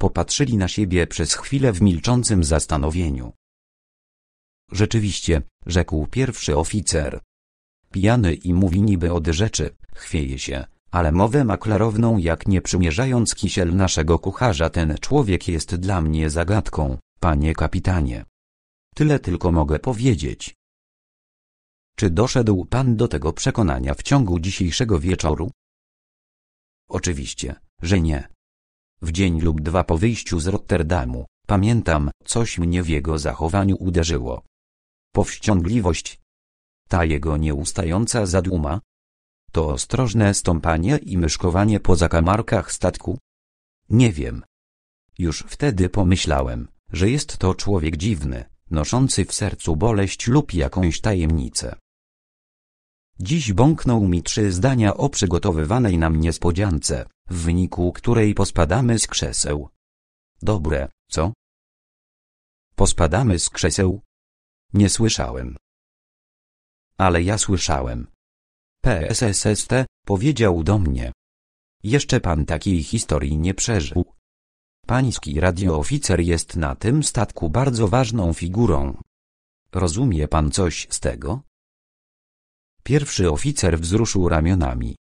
Popatrzyli na siebie przez chwilę w milczącym zastanowieniu. Rzeczywiście, rzekł pierwszy oficer. Pijany i mówi niby od rzeczy, chwieje się, ale mowę ma klarowną jak nie przymierzając kisiel naszego kucharza ten człowiek jest dla mnie zagadką, panie kapitanie. Tyle tylko mogę powiedzieć. Czy doszedł pan do tego przekonania w ciągu dzisiejszego wieczoru? Oczywiście, że nie. W dzień lub dwa po wyjściu z Rotterdamu, pamiętam, coś mnie w jego zachowaniu uderzyło. Powściągliwość. Ta jego nieustająca zaduma. To ostrożne stąpanie i myszkowanie po zakamarkach statku. Nie wiem. Już wtedy pomyślałem, że jest to człowiek dziwny, noszący w sercu boleść lub jakąś tajemnicę. Dziś bąknął mi trzy zdania o przygotowywanej nam niespodziance, w wyniku której pospadamy z krzeseł. Dobre, co? Pospadamy z krzeseł? Nie słyszałem. Ale ja słyszałem. PSSST powiedział do mnie. Jeszcze pan takiej historii nie przeżył. Pański radiooficer jest na tym statku bardzo ważną figurą. Rozumie pan coś z tego? Pierwszy oficer wzruszył ramionami.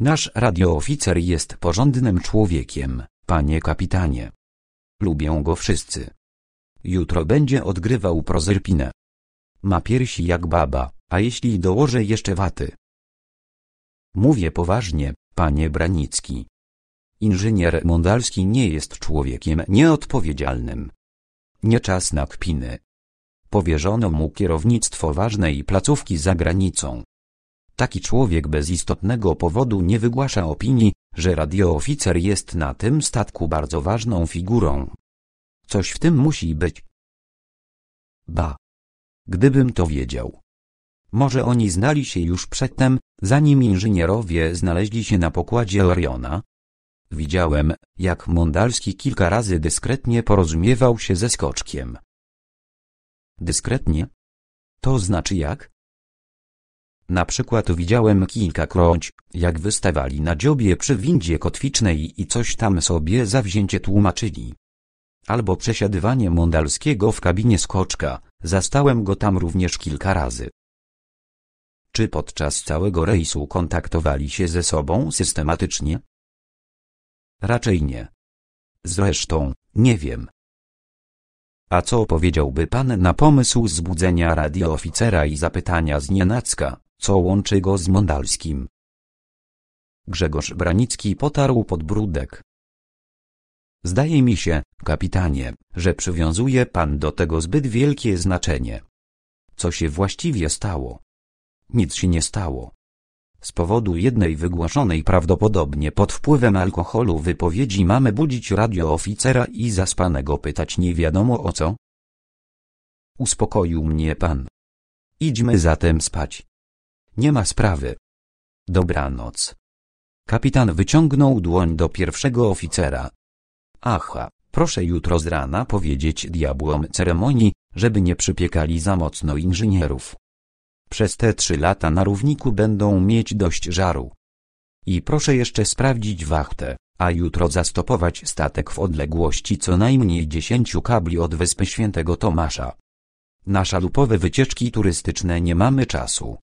Nasz radiooficer jest porządnym człowiekiem, panie kapitanie. Lubią go wszyscy. Jutro będzie odgrywał prozerpinę. Ma piersi jak baba, a jeśli dołożę jeszcze waty? Mówię poważnie, panie Branicki. Inżynier Mondalski nie jest człowiekiem nieodpowiedzialnym. Nie czas na kpiny powierzono mu kierownictwo ważnej placówki za granicą. Taki człowiek bez istotnego powodu nie wygłasza opinii, że radiooficer jest na tym statku bardzo ważną figurą. Coś w tym musi być. Ba. Gdybym to wiedział. Może oni znali się już przedtem, zanim inżynierowie znaleźli się na pokładzie Oriona? Widziałem, jak Mondalski kilka razy dyskretnie porozumiewał się ze skoczkiem. Dyskretnie? To znaczy jak? Na przykład widziałem kilka kilkakroć, jak wystawali na dziobie przy windzie kotwicznej i coś tam sobie zawzięcie tłumaczyli. Albo przesiadywanie Mondalskiego w kabinie skoczka, zastałem go tam również kilka razy. Czy podczas całego rejsu kontaktowali się ze sobą systematycznie? Raczej nie. Zresztą, nie wiem, a co powiedziałby pan na pomysł zbudzenia radiooficera i zapytania z nienacka, co łączy go z Mondalskim? Grzegorz Branicki potarł podbródek. Zdaje mi się, kapitanie, że przywiązuje pan do tego zbyt wielkie znaczenie. Co się właściwie stało? Nic się nie stało. Z powodu jednej wygłoszonej prawdopodobnie pod wpływem alkoholu wypowiedzi mamy budzić radiooficera i zaspanego pytać nie wiadomo o co? Uspokoił mnie pan. Idźmy zatem spać. Nie ma sprawy. Dobranoc. Kapitan wyciągnął dłoń do pierwszego oficera. Aha, proszę jutro z rana powiedzieć diabłom ceremonii, żeby nie przypiekali za mocno inżynierów. Przez te trzy lata na równiku będą mieć dość żaru. I proszę jeszcze sprawdzić wachtę, a jutro zastopować statek w odległości co najmniej 10 kabli od Wyspy Świętego Tomasza. Na szalupowe wycieczki turystyczne nie mamy czasu.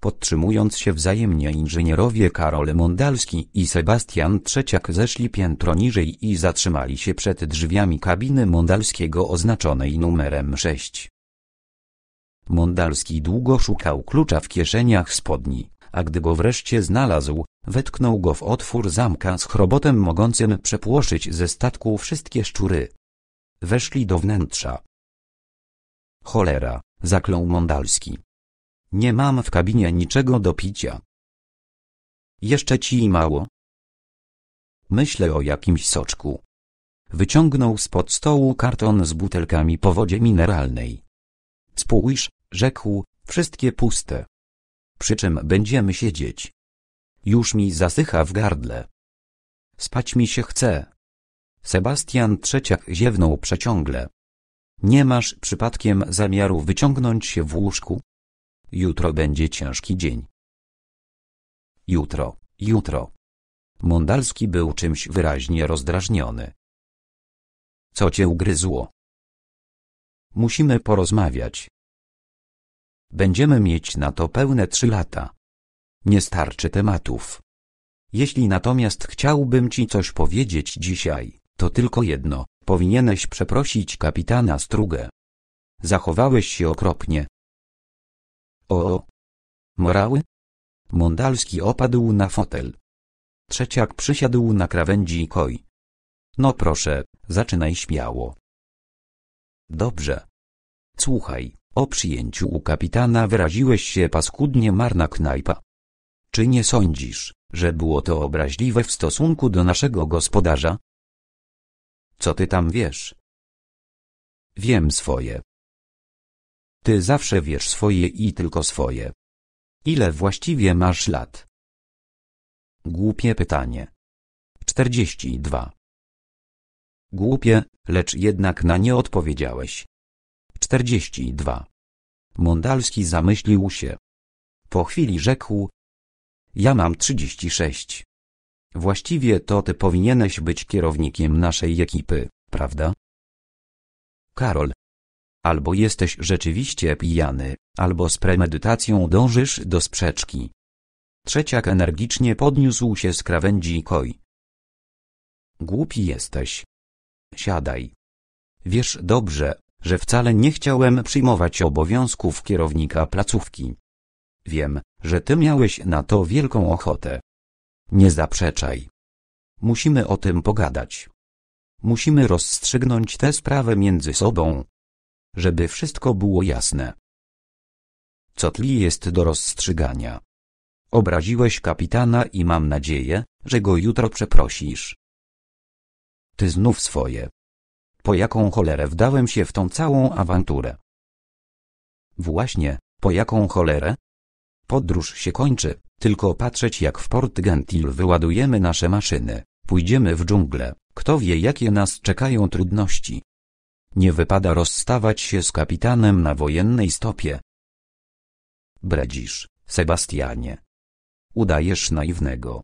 Podtrzymując się wzajemnie inżynierowie Karol Mondalski i Sebastian Trzeciak zeszli piętro niżej i zatrzymali się przed drzwiami kabiny Mondalskiego oznaczonej numerem 6. Mondalski długo szukał klucza w kieszeniach spodni, a gdy go wreszcie znalazł, wetknął go w otwór zamka z chrobotem mogącym przepłoszyć ze statku wszystkie szczury. Weszli do wnętrza. Cholera, zaklął Mondalski. Nie mam w kabinie niczego do picia. Jeszcze ci mało? Myślę o jakimś soczku. Wyciągnął spod stołu karton z butelkami po wodzie mineralnej. Spójrz, rzekł, wszystkie puste. Przy czym będziemy siedzieć? Już mi zasycha w gardle. Spać mi się chce. Sebastian Trzeciak ziewnął przeciągle. Nie masz przypadkiem zamiaru wyciągnąć się w łóżku? Jutro będzie ciężki dzień. Jutro, jutro. Mondalski był czymś wyraźnie rozdrażniony. Co cię ugryzło? Musimy porozmawiać. Będziemy mieć na to pełne trzy lata. Nie starczy tematów. Jeśli natomiast chciałbym ci coś powiedzieć dzisiaj, to tylko jedno, powinieneś przeprosić kapitana Strugę. Zachowałeś się okropnie. O, o. Morały? Mondalski opadł na fotel. Trzeciak przysiadł na krawędzi koi. No proszę, zaczynaj śmiało. Dobrze. Słuchaj, o przyjęciu u kapitana wyraziłeś się paskudnie marna knajpa. Czy nie sądzisz, że było to obraźliwe w stosunku do naszego gospodarza? Co ty tam wiesz? Wiem swoje. Ty zawsze wiesz swoje i tylko swoje. Ile właściwie masz lat? Głupie pytanie. 42. Głupie, lecz jednak na nie odpowiedziałeś. 42. Mondalski zamyślił się. Po chwili rzekł, ja mam 36. Właściwie to ty powinieneś być kierownikiem naszej ekipy, prawda? Karol. Albo jesteś rzeczywiście pijany, albo z premedytacją dążysz do sprzeczki. Trzeciak energicznie podniósł się z krawędzi koi. Głupi jesteś. Siadaj. Wiesz dobrze, że wcale nie chciałem przyjmować obowiązków kierownika placówki. Wiem, że ty miałeś na to wielką ochotę. Nie zaprzeczaj. Musimy o tym pogadać. Musimy rozstrzygnąć tę sprawę między sobą. Żeby wszystko było jasne. Co tli jest do rozstrzygania? Obraziłeś kapitana i mam nadzieję, że go jutro przeprosisz. Ty znów swoje po jaką cholerę wdałem się w tą całą awanturę. Właśnie, po jaką cholerę? Podróż się kończy, tylko patrzeć jak w Port Gentil wyładujemy nasze maszyny, pójdziemy w dżunglę, kto wie jakie nas czekają trudności. Nie wypada rozstawać się z kapitanem na wojennej stopie. Bredzisz, Sebastianie. Udajesz naiwnego.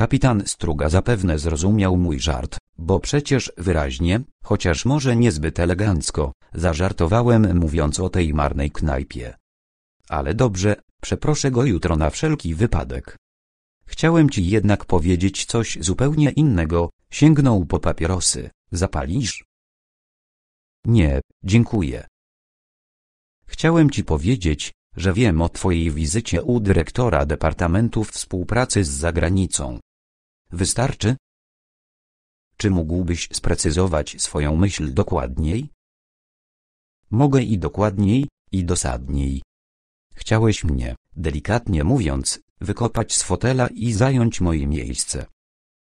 Kapitan Struga zapewne zrozumiał mój żart, bo przecież wyraźnie, chociaż może niezbyt elegancko, zażartowałem mówiąc o tej marnej knajpie. Ale dobrze, przeproszę go jutro na wszelki wypadek. Chciałem ci jednak powiedzieć coś zupełnie innego, sięgnął po papierosy, zapalisz? Nie, dziękuję. Chciałem ci powiedzieć, że wiem o twojej wizycie u dyrektora Departamentu Współpracy z Zagranicą. Wystarczy? Czy mógłbyś sprecyzować swoją myśl dokładniej? Mogę i dokładniej, i dosadniej. Chciałeś mnie, delikatnie mówiąc, wykopać z fotela i zająć moje miejsce.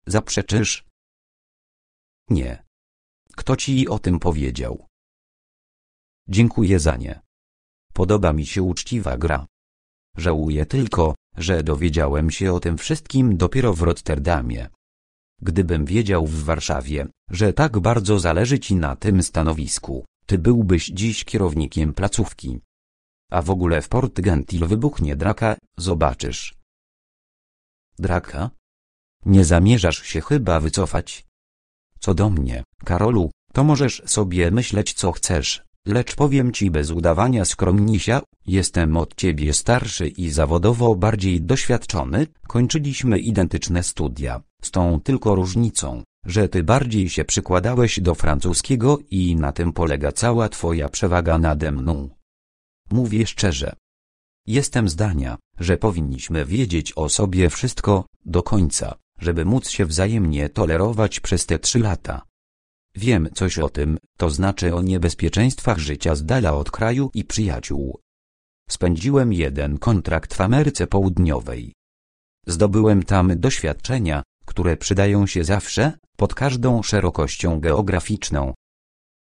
Zaprzeczysz? Nie. Kto ci o tym powiedział? Dziękuję za nie. Podoba mi się uczciwa gra. Żałuję tylko, że dowiedziałem się o tym wszystkim dopiero w Rotterdamie. Gdybym wiedział w Warszawie, że tak bardzo zależy ci na tym stanowisku, ty byłbyś dziś kierownikiem placówki. A w ogóle w Port Gentil wybuchnie draka, zobaczysz. Draka? Nie zamierzasz się chyba wycofać? Co do mnie, Karolu, to możesz sobie myśleć co chcesz. Lecz powiem ci bez udawania skromnisia, jestem od ciebie starszy i zawodowo bardziej doświadczony, kończyliśmy identyczne studia, z tą tylko różnicą, że ty bardziej się przykładałeś do francuskiego i na tym polega cała twoja przewaga nade mną. Mówię szczerze. Jestem zdania, że powinniśmy wiedzieć o sobie wszystko, do końca, żeby móc się wzajemnie tolerować przez te trzy lata. Wiem coś o tym, to znaczy o niebezpieczeństwach życia z dala od kraju i przyjaciół. Spędziłem jeden kontrakt w Ameryce Południowej. Zdobyłem tam doświadczenia, które przydają się zawsze, pod każdą szerokością geograficzną.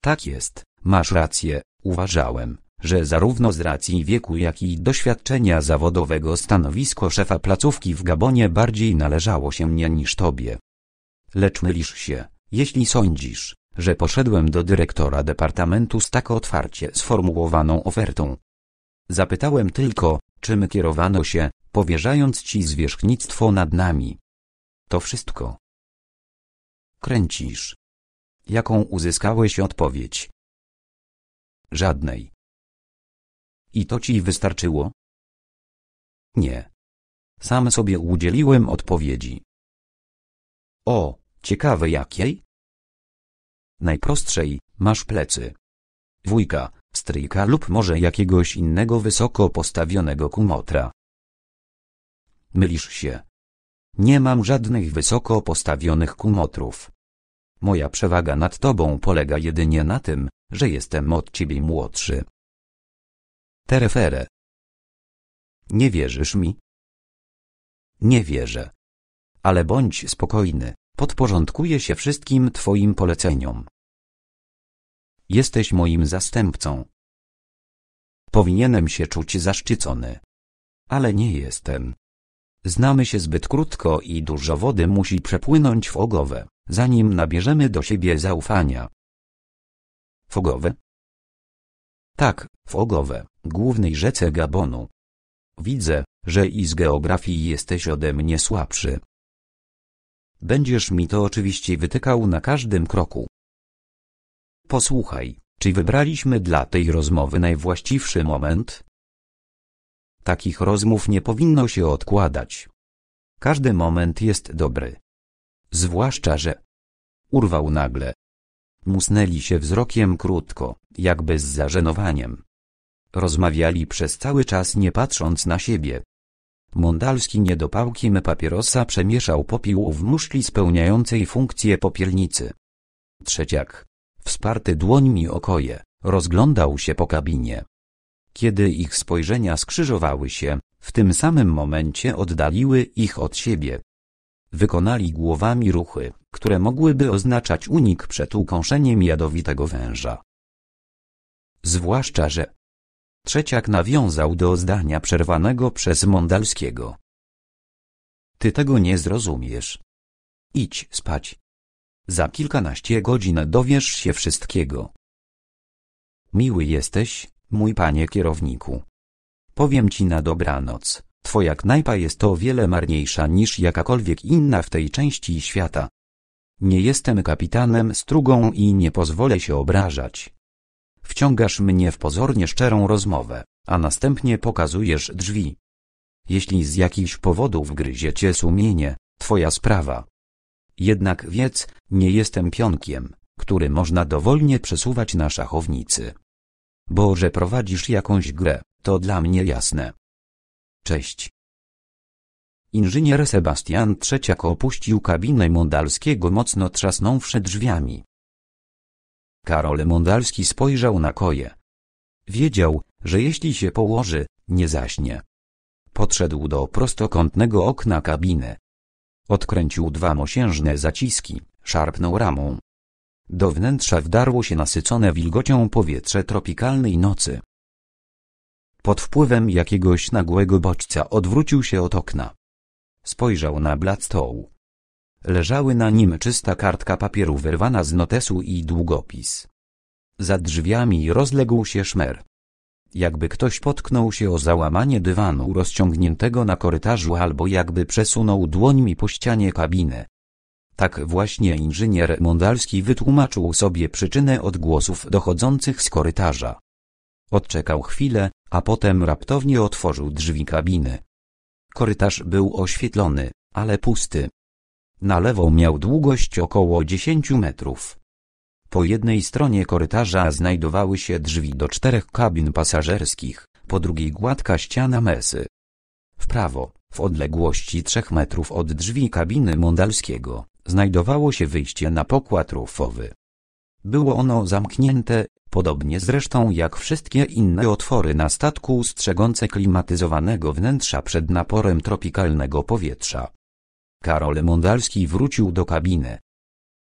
Tak jest, masz rację, uważałem, że zarówno z racji wieku, jak i doświadczenia zawodowego stanowisko szefa placówki w Gabonie bardziej należało się mnie niż tobie. Lecz mylisz się, jeśli sądzisz, że poszedłem do dyrektora departamentu z tak otwarcie sformułowaną ofertą. Zapytałem tylko, czym kierowano się, powierzając ci zwierzchnictwo nad nami. To wszystko. Kręcisz. Jaką uzyskałeś odpowiedź? Żadnej. I to ci wystarczyło? Nie. Sam sobie udzieliłem odpowiedzi. O, ciekawe jakiej? najprostszej, masz plecy. Wujka, stryjka lub może jakiegoś innego wysoko postawionego kumotra. Mylisz się. Nie mam żadnych wysoko postawionych kumotrów. Moja przewaga nad tobą polega jedynie na tym, że jestem od ciebie młodszy. Terefere. Nie wierzysz mi? Nie wierzę. Ale bądź spokojny. Podporządkuję się wszystkim Twoim poleceniom. Jesteś moim zastępcą. Powinienem się czuć zaszczycony. Ale nie jestem. Znamy się zbyt krótko i dużo wody musi przepłynąć w ogowę, zanim nabierzemy do siebie zaufania. Ogowe? Tak, w Ogowe, głównej rzece Gabonu. Widzę, że i z geografii jesteś ode mnie słabszy. Będziesz mi to oczywiście wytykał na każdym kroku. Posłuchaj, czy wybraliśmy dla tej rozmowy najwłaściwszy moment? Takich rozmów nie powinno się odkładać. Każdy moment jest dobry. Zwłaszcza, że urwał nagle. Musnęli się wzrokiem krótko, jakby z zażenowaniem. Rozmawiali przez cały czas nie patrząc na siebie. Mondalski niedopałkiem papierosa przemieszał popiół w muszli spełniającej funkcję popielnicy. Trzeciak, wsparty dłońmi o koje, rozglądał się po kabinie. Kiedy ich spojrzenia skrzyżowały się, w tym samym momencie oddaliły ich od siebie. Wykonali głowami ruchy, które mogłyby oznaczać unik przed ukąszeniem jadowitego węża. Zwłaszcza, że Trzeciak nawiązał do zdania przerwanego przez Mondalskiego. Ty tego nie zrozumiesz. Idź spać. Za kilkanaście godzin dowiesz się wszystkiego. Miły jesteś, mój panie kierowniku. Powiem ci na dobranoc, twoja knajpa jest o wiele marniejsza niż jakakolwiek inna w tej części świata. Nie jestem kapitanem strugą i nie pozwolę się obrażać wciągasz mnie w pozornie szczerą rozmowę, a następnie pokazujesz drzwi. Jeśli z jakichś powodów gryzie cię sumienie, twoja sprawa. Jednak wiedz, nie jestem pionkiem, który można dowolnie przesuwać na szachownicy. Bo że prowadzisz jakąś grę, to dla mnie jasne. Cześć. Inżynier Sebastian Trzeciak opuścił kabinę Mondalskiego mocno trzasnąwszy drzwiami. Karol Mondalski spojrzał na koje. Wiedział, że jeśli się położy, nie zaśnie. Podszedł do prostokątnego okna kabiny. Odkręcił dwa mosiężne zaciski, szarpnął ramą. Do wnętrza wdarło się nasycone wilgocią powietrze tropikalnej nocy. Pod wpływem jakiegoś nagłego bodźca odwrócił się od okna. Spojrzał na blat stołu. Leżały na nim czysta kartka papieru wyrwana z notesu i długopis. Za drzwiami rozległ się szmer. Jakby ktoś potknął się o załamanie dywanu rozciągniętego na korytarzu albo jakby przesunął dłońmi po ścianie kabiny. Tak właśnie inżynier Mondalski wytłumaczył sobie przyczynę odgłosów dochodzących z korytarza. Odczekał chwilę, a potem raptownie otworzył drzwi kabiny. Korytarz był oświetlony, ale pusty, na lewo miał długość około 10 metrów. Po jednej stronie korytarza znajdowały się drzwi do czterech kabin pasażerskich, po drugiej gładka ściana mesy. W prawo, w odległości 3 metrów od drzwi kabiny Mondalskiego, znajdowało się wyjście na pokład rufowy. Było ono zamknięte, podobnie zresztą jak wszystkie inne otwory na statku strzegące klimatyzowanego wnętrza przed naporem tropikalnego powietrza. Karol Mondalski wrócił do kabiny.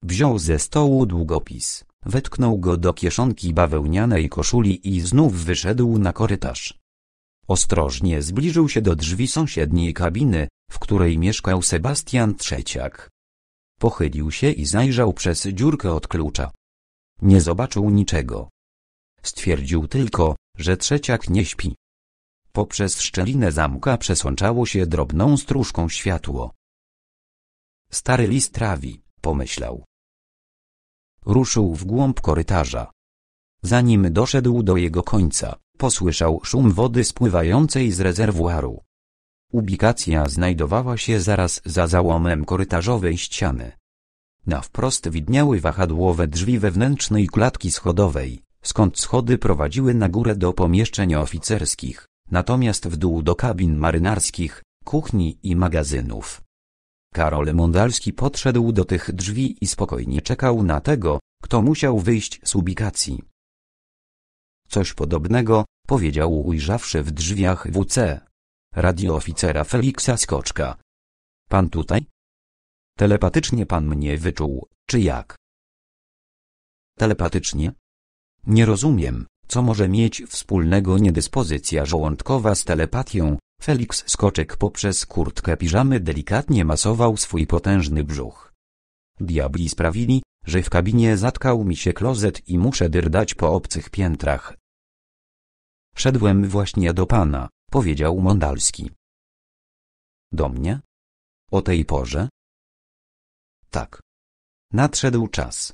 Wziął ze stołu długopis, wetknął go do kieszonki bawełnianej koszuli i znów wyszedł na korytarz. Ostrożnie zbliżył się do drzwi sąsiedniej kabiny, w której mieszkał Sebastian Trzeciak. Pochylił się i zajrzał przez dziurkę od klucza. Nie zobaczył niczego. Stwierdził tylko, że Trzeciak nie śpi. Poprzez szczelinę zamka przesączało się drobną stróżką światło. Stary list trawi, pomyślał. Ruszył w głąb korytarza. Zanim doszedł do jego końca, posłyszał szum wody spływającej z rezerwuaru. Ubikacja znajdowała się zaraz za załomem korytarzowej ściany. Na wprost widniały wahadłowe drzwi wewnętrznej klatki schodowej, skąd schody prowadziły na górę do pomieszczeń oficerskich, natomiast w dół do kabin marynarskich, kuchni i magazynów. Karol Mondalski podszedł do tych drzwi i spokojnie czekał na tego, kto musiał wyjść z ubikacji. Coś podobnego, powiedział ujrzawszy w drzwiach WC. Radiooficera Feliksa Skoczka. Pan tutaj? Telepatycznie pan mnie wyczuł, czy jak? Telepatycznie? Nie rozumiem, co może mieć wspólnego niedyspozycja żołądkowa z telepatią, Felix Skoczek poprzez kurtkę piżamy delikatnie masował swój potężny brzuch. Diabli sprawili, że w kabinie zatkał mi się klozet i muszę dyrdać po obcych piętrach. Szedłem właśnie do pana, powiedział Mondalski. Do mnie? O tej porze? Tak. Nadszedł czas.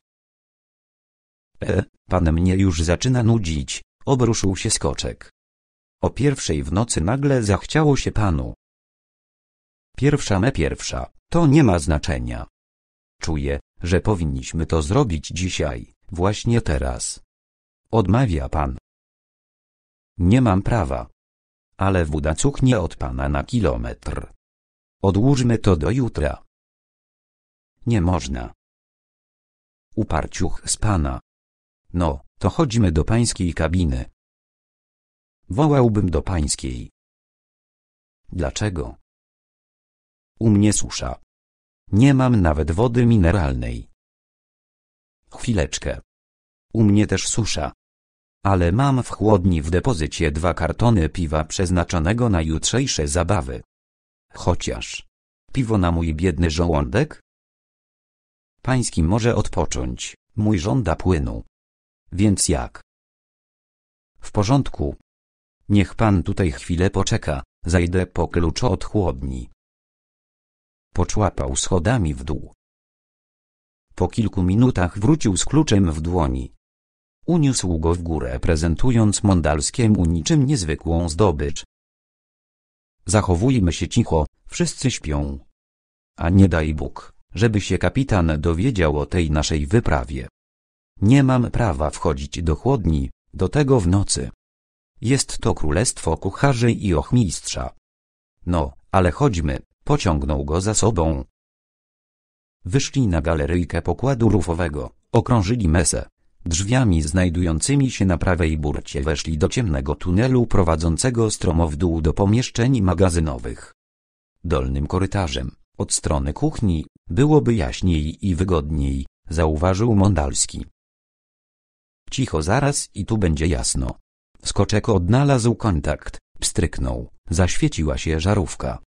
E, pan mnie już zaczyna nudzić, obruszył się skoczek. O pierwszej w nocy nagle zachciało się panu. Pierwsza me pierwsza, to nie ma znaczenia. Czuję, że powinniśmy to zrobić dzisiaj, właśnie teraz. Odmawia pan. Nie mam prawa. Ale woda cuchnie od pana na kilometr. Odłóżmy to do jutra. Nie można. Uparciuch z pana. No, to chodźmy do pańskiej kabiny wołałbym do pańskiej. Dlaczego? U mnie susza. Nie mam nawet wody mineralnej. Chwileczkę. U mnie też susza. Ale mam w chłodni w depozycie dwa kartony piwa przeznaczonego na jutrzejsze zabawy. Chociaż. Piwo na mój biedny żołądek? Pański może odpocząć, mój żąda płynu. Więc jak? W porządku, Niech pan tutaj chwilę poczeka, zajdę po klucz od chłodni. Poczłapał schodami w dół. Po kilku minutach wrócił z kluczem w dłoni. Uniósł go w górę prezentując Mondalskiemu niczym niezwykłą zdobycz. Zachowujmy się cicho, wszyscy śpią. A nie daj Bóg, żeby się kapitan dowiedział o tej naszej wyprawie. Nie mam prawa wchodzić do chłodni, do tego w nocy. Jest to królestwo kucharzy i ochmistrza. No, ale chodźmy, pociągnął go za sobą. Wyszli na galeryjkę pokładu rufowego, okrążyli mesę. Drzwiami znajdującymi się na prawej burcie weszli do ciemnego tunelu prowadzącego stromo w dół do pomieszczeń magazynowych. Dolnym korytarzem, od strony kuchni, byłoby jaśniej i wygodniej, zauważył Mondalski. Cicho zaraz i tu będzie jasno. Skoczek odnalazł kontakt, pstryknął, zaświeciła się żarówka.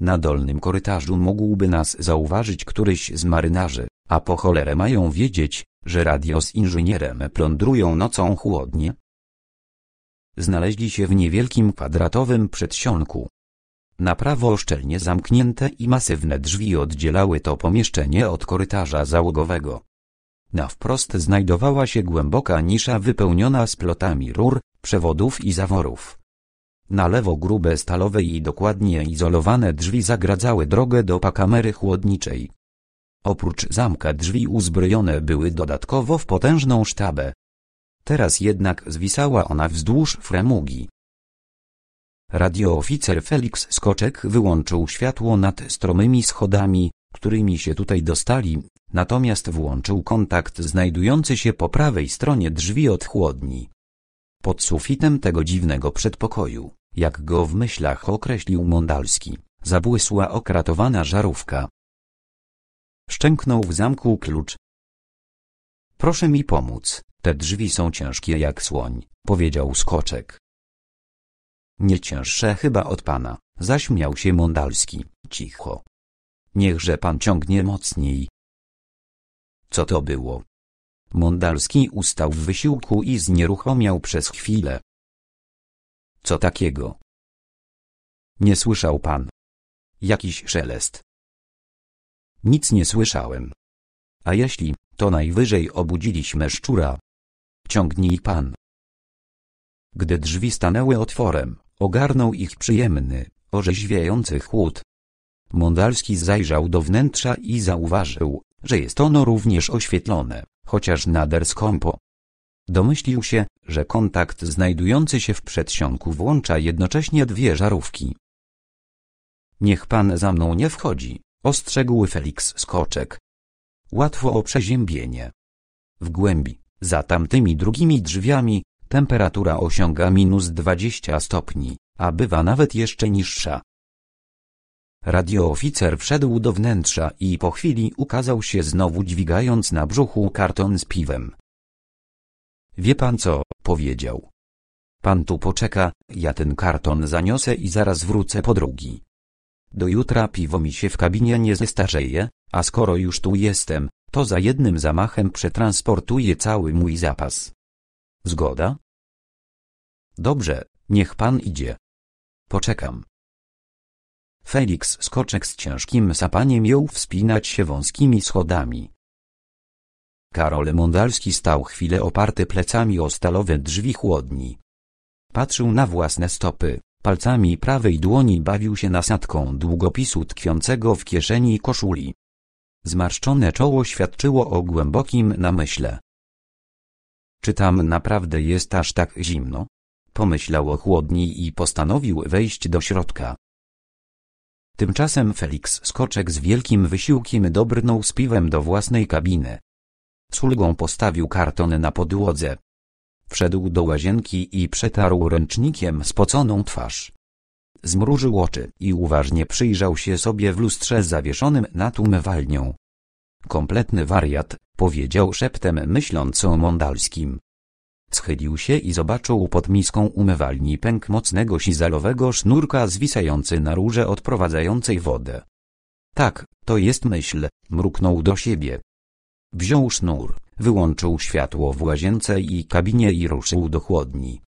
Na dolnym korytarzu mógłby nas zauważyć któryś z marynarzy, a po cholerę mają wiedzieć, że radio z inżynierem plądrują nocą chłodnie? Znaleźli się w niewielkim kwadratowym przedsionku. Na prawo szczelnie zamknięte i masywne drzwi oddzielały to pomieszczenie od korytarza załogowego. Na wprost znajdowała się głęboka nisza wypełniona splotami rur, przewodów i zaworów. Na lewo grube stalowe i dokładnie izolowane drzwi zagradzały drogę do pakamery chłodniczej. Oprócz zamka drzwi uzbrojone były dodatkowo w potężną sztabę. Teraz jednak zwisała ona wzdłuż framugi. Radiooficer Felix Skoczek wyłączył światło nad stromymi schodami, którymi się tutaj dostali, natomiast włączył kontakt znajdujący się po prawej stronie drzwi od chłodni. Pod sufitem tego dziwnego przedpokoju, jak go w myślach określił Mondalski, zabłysła okratowana żarówka. Szczęknął w zamku klucz. Proszę mi pomóc, te drzwi są ciężkie jak słoń, powiedział Skoczek. Nie cięższe chyba od pana, zaśmiał się Mondalski, cicho, Niechże pan ciągnie mocniej. Co to było? Mondalski ustał w wysiłku i znieruchomiał przez chwilę. Co takiego? Nie słyszał pan. Jakiś szelest. Nic nie słyszałem. A jeśli, to najwyżej obudziliśmy szczura. Ciągnij pan. Gdy drzwi stanęły otworem, ogarnął ich przyjemny, orzeźwiający chłód. Mondalski zajrzał do wnętrza i zauważył, że jest ono również oświetlone, chociaż nader skąpo. Domyślił się, że kontakt znajdujący się w przedsionku włącza jednocześnie dwie żarówki. Niech pan za mną nie wchodzi, ostrzegł Felix Skoczek. Łatwo o przeziębienie. W głębi, za tamtymi drugimi drzwiami, temperatura osiąga minus 20 stopni, a bywa nawet jeszcze niższa. Radiooficer wszedł do wnętrza i po chwili ukazał się znowu dźwigając na brzuchu karton z piwem. Wie pan co, powiedział. Pan tu poczeka, ja ten karton zaniosę i zaraz wrócę po drugi. Do jutra piwo mi się w kabinie nie zestarzeje, a skoro już tu jestem, to za jednym zamachem przetransportuję cały mój zapas. Zgoda? Dobrze, niech pan idzie. Poczekam. Felix Skoczek z ciężkim sapaniem jął wspinać się wąskimi schodami. Karol Mondalski stał chwilę oparty plecami o stalowe drzwi chłodni. Patrzył na własne stopy, palcami prawej dłoni bawił się nasadką długopisu tkwiącego w kieszeni koszuli. Zmarszczone czoło świadczyło o głębokim namyśle. Czy tam naprawdę jest aż tak zimno? Pomyślał o chłodni i postanowił wejść do środka. Tymczasem Felix Skoczek z wielkim wysiłkiem dobrnął z piwem do własnej kabiny. Z ulgą postawił karton na podłodze. Wszedł do łazienki i przetarł ręcznikiem spoconą twarz. Zmrużył oczy i uważnie przyjrzał się sobie w lustrze zawieszonym nad umywalnią. Kompletny wariat, powiedział szeptem myśląc o Mondalskim. Schylił się i zobaczył pod miską umywalni pęk mocnego sizalowego sznurka zwisający na rurze odprowadzającej wodę. Tak, to jest myśl, mruknął do siebie. Wziął sznur, wyłączył światło w łazience i kabinie i ruszył do chłodni.